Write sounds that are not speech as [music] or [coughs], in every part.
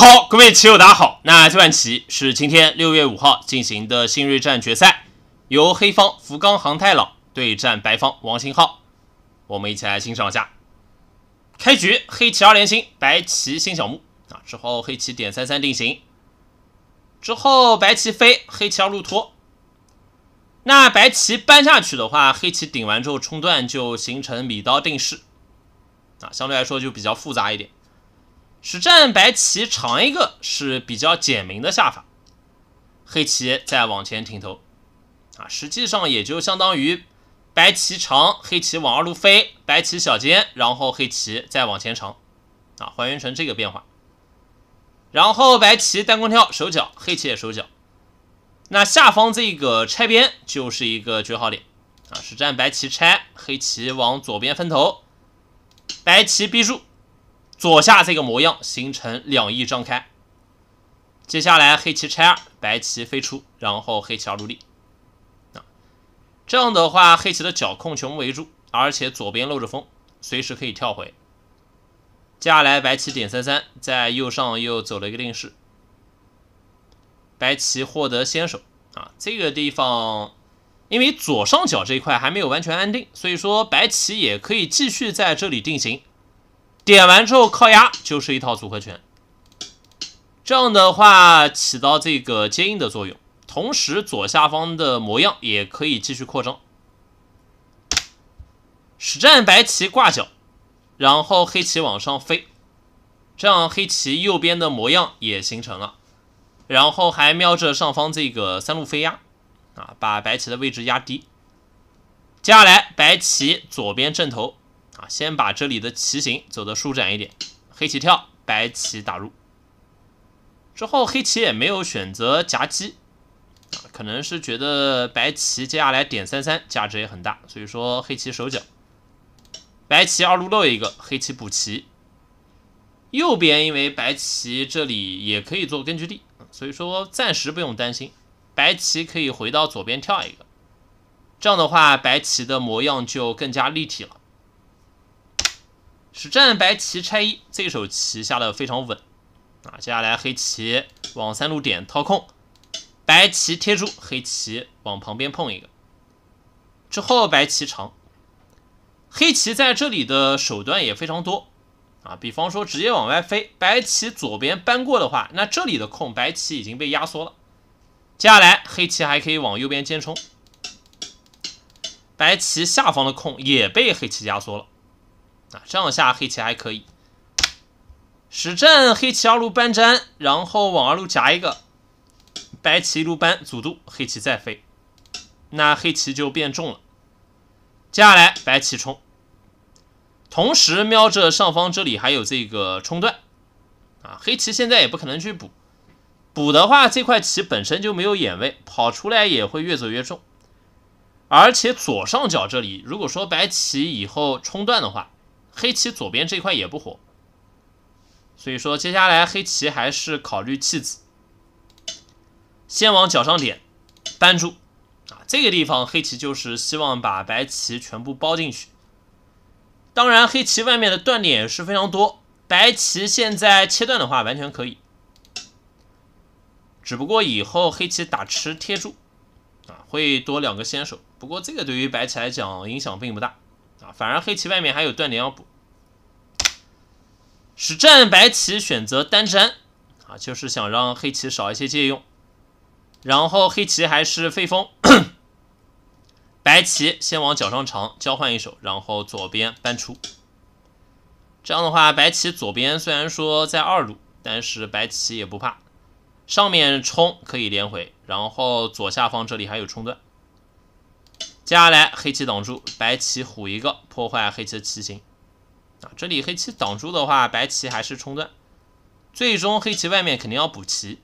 好，各位棋友，大家好。那这盘棋是今天六月五号进行的新锐战决赛，由黑方福冈航太郎对战白方王星浩，我们一起来欣赏一下。开局黑棋二连星，白棋星小目啊。之后黑棋点三三定型，之后白棋飞，黑棋二路拖。那白棋搬下去的话，黑棋顶完之后冲段就形成米刀定式啊，相对来说就比较复杂一点。实战白棋长一个是比较简明的下法，黑棋再往前停头，啊，实际上也就相当于白棋长，黑棋往二路飞，白棋小尖，然后黑棋再往前长，啊，还原成这个变化。然后白棋单弓跳手脚，黑棋也手脚。那下方这个拆边就是一个绝好点，啊，实战白棋拆，黑棋往左边分头，白棋必住，左下这个模样形成两翼张开，接下来黑棋拆二，白棋飞出，然后黑棋二入立。啊，这样的话黑棋的角控全部围住，而且左边漏着风，随时可以跳回。接下来白棋点三三，在右上又走了一个定式，白棋获得先手。啊，这个地方因为左上角这一块还没有完全安定，所以说白棋也可以继续在这里定型。点完之后靠压就是一套组合拳，这样的话起到这个接应的作用，同时左下方的模样也可以继续扩张。实战白棋挂角，然后黑棋往上飞，这样黑棋右边的模样也形成了，然后还瞄着上方这个三路飞压，啊，把白棋的位置压低。接下来白棋左边正头。啊，先把这里的棋形走的舒展一点，黑棋跳，白棋打入之后，黑棋也没有选择夹击，可能是觉得白棋接下来点三三价值也很大，所以说黑棋守角，白棋二路漏一个，黑棋补棋。右边因为白棋这里也可以做根据地，所以说暂时不用担心，白棋可以回到左边跳一个，这样的话白棋的模样就更加立体了。实战白棋拆一，这一手棋下的非常稳啊。接下来黑棋往三路点掏空，白棋贴住，黑棋往旁边碰一个，之后白棋长。黑棋在这里的手段也非常多啊，比方说直接往外飞，白棋左边搬过的话，那这里的空白棋已经被压缩了。接下来黑棋还可以往右边尖冲，白棋下方的空也被黑棋压缩了。啊，这样下黑棋还可以。实战黑棋二路搬粘，然后往二路夹一个，白棋一路搬阻住，黑棋再飞，那黑棋就变重了。接下来白棋冲，同时瞄着上方这里还有这个冲段。啊，黑棋现在也不可能去补，补的话这块棋本身就没有眼位，跑出来也会越走越重。而且左上角这里，如果说白棋以后冲断的话，黑棋左边这块也不活，所以说接下来黑棋还是考虑弃子，先往角上点，扳住啊。这个地方黑棋就是希望把白棋全部包进去。当然，黑棋外面的断点也是非常多，白棋现在切断的话完全可以。只不过以后黑棋打吃贴住啊，会多两个先手，不过这个对于白棋来讲影响并不大。反而黑棋外面还有断点要补，实战白棋选择单粘啊，就是想让黑棋少一些借用。然后黑棋还是废风，白棋先往角上长，交换一手，然后左边搬出。这样的话，白棋左边虽然说在二路，但是白棋也不怕，上面冲可以连回，然后左下方这里还有冲断。接下来黑棋挡住，白棋虎一个，破坏黑棋的棋形。啊，这里黑棋挡住的话，白棋还是冲断。最终黑棋外面肯定要补棋，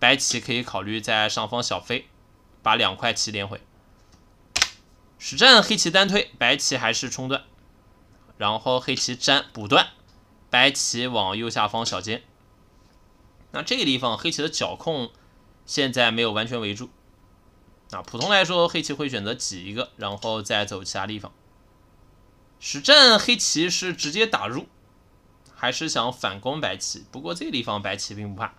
白棋可以考虑在上方小飞，把两块棋连回。实战黑棋单推，白棋还是冲断，然后黑棋粘补断，白棋往右下方小尖。那这个地方黑棋的角控现在没有完全围住。啊，普通来说，黑棋会选择挤一个，然后再走其他地方。实战黑棋是直接打入，还是想反攻白棋？不过这地方白棋并不怕，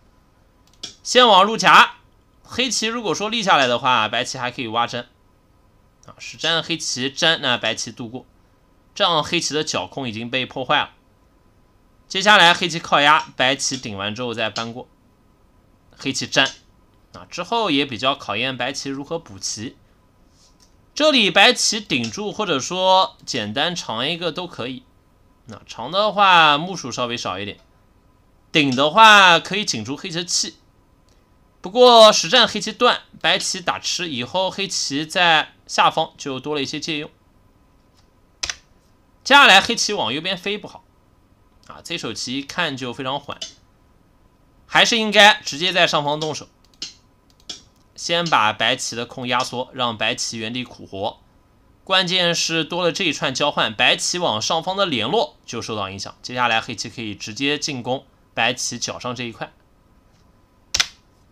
先往路夹。黑棋如果说立下来的话，白棋还可以挖针。啊，实战黑棋粘，那白棋渡过，这样黑棋的角控已经被破坏了。接下来黑棋靠压，白棋顶完之后再搬过，黑棋粘。啊，之后也比较考验白棋如何补棋，这里白棋顶住或者说简单长一个都可以。那长的话目数稍微少一点，顶的话可以顶住黑棋气。不过实战黑棋断，白棋打吃以后，黑棋在下方就多了一些借用。接下来黑棋往右边飞不好，啊，这手棋一看就非常缓，还是应该直接在上方动手。先把白棋的空压缩，让白棋原地苦活。关键是多了这一串交换，白棋往上方的联络就受到影响。接下来黑棋可以直接进攻白棋脚上这一块。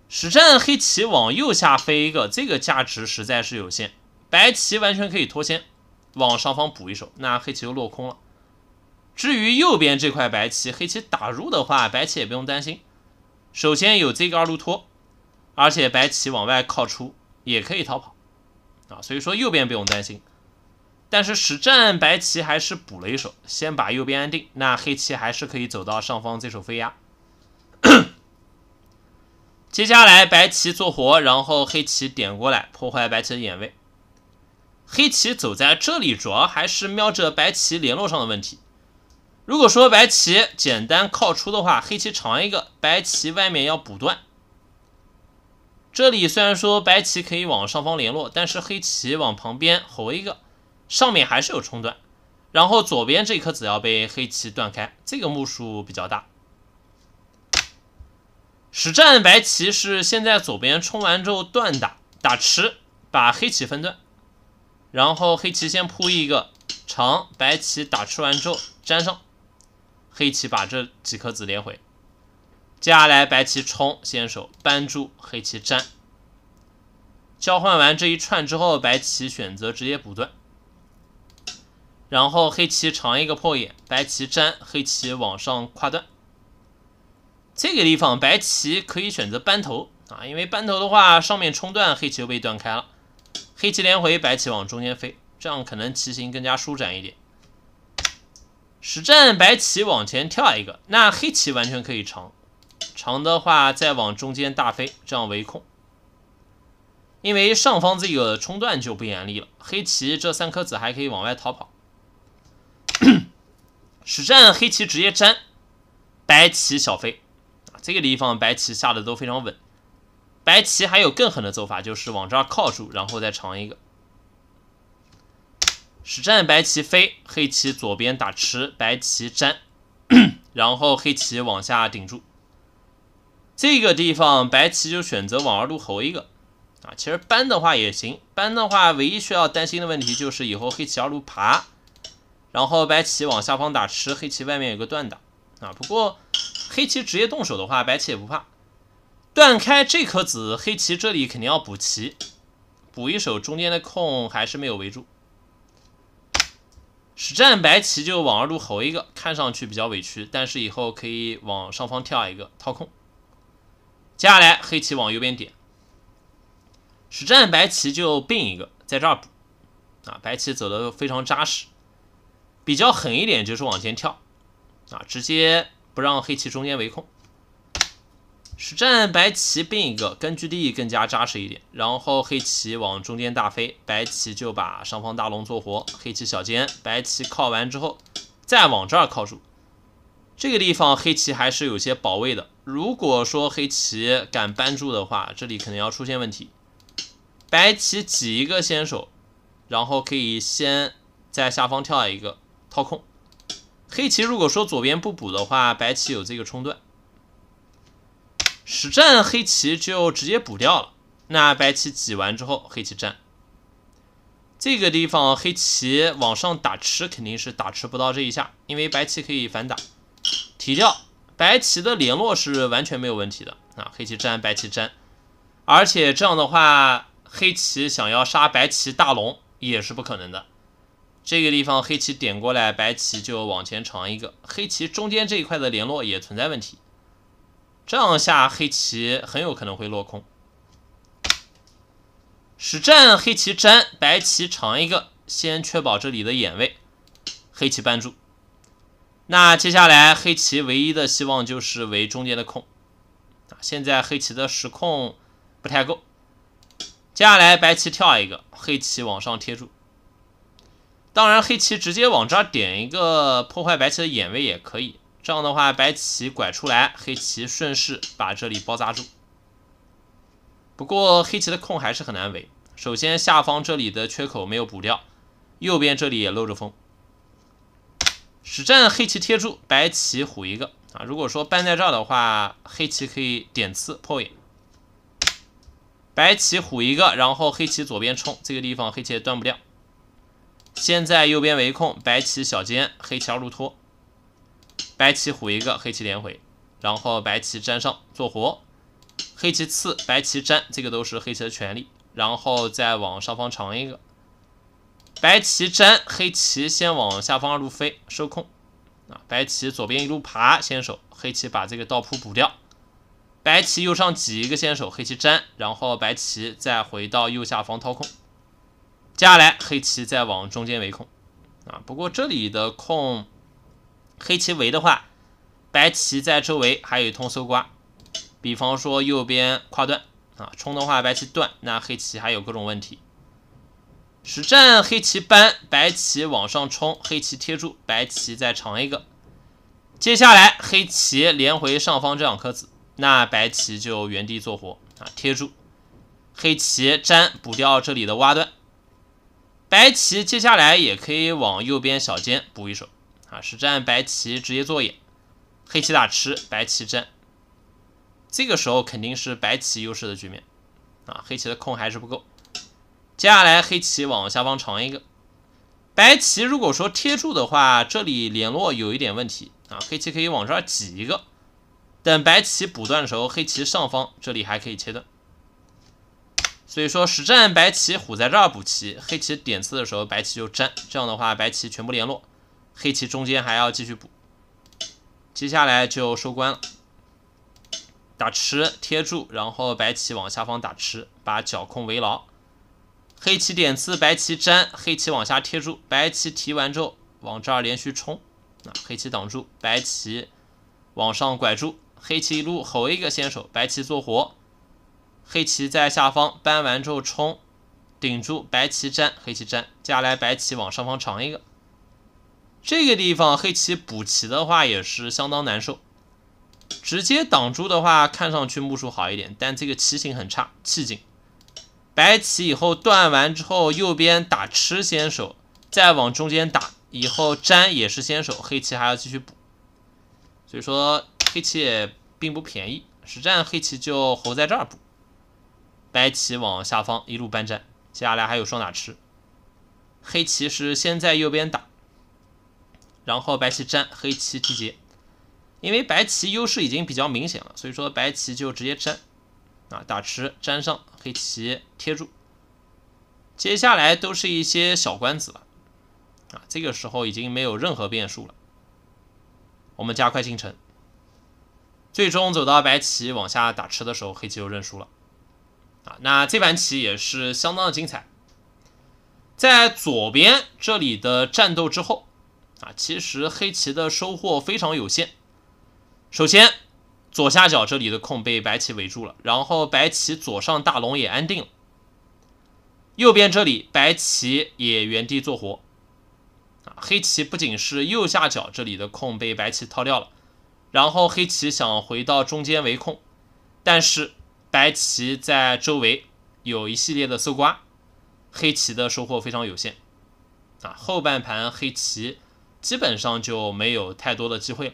实战黑棋往右下飞一个，这个价值实在是有限，白棋完全可以脱先，往上方补一手，那黑棋就落空了。至于右边这块白棋，黑棋打入的话，白棋也不用担心。首先有这个二路托。而且白棋往外靠出也可以逃跑啊，所以说右边不用担心。但是实战白棋还是补了一手，先把右边安定。那黑棋还是可以走到上方这手飞压。接下来白棋做活，然后黑棋点过来破坏白棋的眼位。黑棋走在这里主要还是瞄着白棋联络上的问题。如果说白棋简单靠出的话，黑棋长一个，白棋外面要补断。这里虽然说白棋可以往上方联络，但是黑棋往旁边活一个，上面还是有冲断，然后左边这颗子要被黑棋断开，这个目数比较大。实战白棋是先在左边冲完之后断打打吃，把黑棋分断，然后黑棋先铺一个长，白棋打吃完之后粘上，黑棋把这几颗子连回。接下来白棋冲先手扳住黑棋粘，交换完这一串之后，白棋选择直接补断，然后黑棋长一个破眼，白棋粘，黑棋往上跨断。这个地方白棋可以选择扳头啊，因为扳头的话上面冲断，黑棋就被断开了。黑棋连回，白棋往中间飞，这样可能棋形更加舒展一点。实战白棋往前跳一个，那黑棋完全可以长。长的话再往中间大飞，这样围控。因为上方这个冲段就不严厉了，黑棋这三颗子还可以往外逃跑。实 [coughs] 战黑棋直接粘，白棋小飞。这个地方白棋下的都非常稳。白棋还有更狠的走法，就是往这儿靠住，然后再长一个。实战白棋飞，黑棋左边打吃，白棋粘，[coughs] 然后黑棋往下顶住。这个地方白棋就选择往二路侯一个啊，其实搬的话也行，搬的话唯一需要担心的问题就是以后黑棋二路爬，然后白棋往下方打吃，黑棋外面有个断打啊。不过黑棋直接动手的话，白棋也不怕，断开这颗子，黑棋这里肯定要补棋，补一手中间的空还是没有围住。实战白棋就往二路侯一个，看上去比较委屈，但是以后可以往上方跳一个掏空。接下来黑棋往右边点，实战白棋就并一个，在这儿补啊。白棋走的非常扎实，比较狠一点就是往前跳啊，直接不让黑棋中间围空。实战白棋并一个，根据地更加扎实一点。然后黑棋往中间大飞，白棋就把上方大龙做活。黑棋小尖，白棋靠完之后再往这儿靠住。这个地方黑棋还是有些保卫的。如果说黑棋敢搬住的话，这里可能要出现问题。白棋挤一个先手，然后可以先在下方跳一个掏空。黑棋如果说左边不补的话，白棋有这个冲断。实战黑棋就直接补掉了。那白棋挤完之后，黑棋占。这个地方黑棋往上打吃肯定是打吃不到这一下，因为白棋可以反打。提掉白棋的联络是完全没有问题的啊！黑棋粘，白棋粘，而且这样的话，黑棋想要杀白棋大龙也是不可能的。这个地方黑棋点过来，白棋就往前长一个。黑棋中间这一块的联络也存在问题，这样下黑棋很有可能会落空。实战黑棋粘，白棋长一个，先确保这里的眼位，黑棋扳住。那接下来黑棋唯一的希望就是围中间的空，啊，现在黑棋的实控不太够。接下来白棋跳一个，黑棋往上贴住。当然黑棋直接往这儿点一个，破坏白棋的眼位也可以。这样的话白棋拐出来，黑棋顺势把这里包扎住。不过黑棋的空还是很难围，首先下方这里的缺口没有补掉，右边这里也漏着风。实战黑棋贴住，白棋虎一个啊！如果说搬在这儿的话，黑棋可以点刺破眼，白棋虎一个，然后黑棋左边冲，这个地方黑棋也断不掉。现在右边围控，白棋小尖，黑棋二路拖，白棋虎一个，黑棋连回，然后白棋粘上做活，黑棋刺，白棋粘，这个都是黑棋的权利。然后再往上方长一个。白棋粘，黑棋先往下方二路飞收空，啊，白棋左边一路爬先手，黑棋把这个倒铺补掉，白棋右上挤一个先手，黑棋粘，然后白棋再回到右下方掏空，接下来黑棋再往中间围空，啊，不过这里的空黑棋围的话，白棋在周围还有一通搜刮，比方说右边跨断，啊，冲的话白棋断，那黑棋还有各种问题。实战黑棋扳，白棋往上冲，黑棋贴住，白棋再长一个。接下来黑棋连回上方这两颗子，那白棋就原地做活啊，贴住。黑棋粘补掉这里的挖断，白棋接下来也可以往右边小尖补一手啊。实战白棋直接做眼，黑棋打吃，白棋粘。这个时候肯定是白棋优势的局面啊，黑棋的空还是不够。接下来黑棋往下方长一个，白棋如果说贴住的话，这里联络有一点问题啊。黑棋可以往这儿挤一个，等白棋补断的时候，黑棋上方这里还可以切断。所以说实战白棋虎在这儿补棋，黑棋点刺的时候白棋就粘，这样的话白棋全部联络，黑棋中间还要继续补。接下来就收官了，打吃贴住，然后白棋往下方打吃，把角空围牢。黑棋点刺，白棋粘，黑棋往下贴住，白棋提完之后往这儿连续冲，啊，黑棋挡住，白棋往上拐住，黑棋一路吼一个先手，白棋做活，黑棋在下方扳完之后冲顶住，白棋粘，黑棋粘，接下来白棋往上方长一个，这个地方黑棋补棋的话也是相当难受，直接挡住的话看上去目数好一点，但这个棋形很差，气紧。白棋以后断完之后，右边打吃先手，再往中间打，以后粘也是先手，黑棋还要继续补，所以说黑棋也并不便宜。实战黑棋就活在这儿补，白棋往下方一路搬粘，接下来还有双打吃。黑棋是先在右边打，然后白棋粘，黑棋提结，因为白棋优势已经比较明显了，所以说白棋就直接粘，啊，打吃粘上。黑棋贴住，接下来都是一些小关子了，啊，这个时候已经没有任何变数了。我们加快进程，最终走到白棋往下打吃的时候，黑棋又认输了，啊，那这盘棋也是相当的精彩。在左边这里的战斗之后，啊，其实黑棋的收获非常有限。首先，左下角这里的空被白棋围住了，然后白棋左上大龙也安定了。右边这里白棋也原地做活，啊，黑棋不仅是右下角这里的空被白棋掏掉了，然后黑棋想回到中间围控，但是白棋在周围有一系列的搜刮，黑棋的收获非常有限，啊，后半盘黑棋基本上就没有太多的机会。了。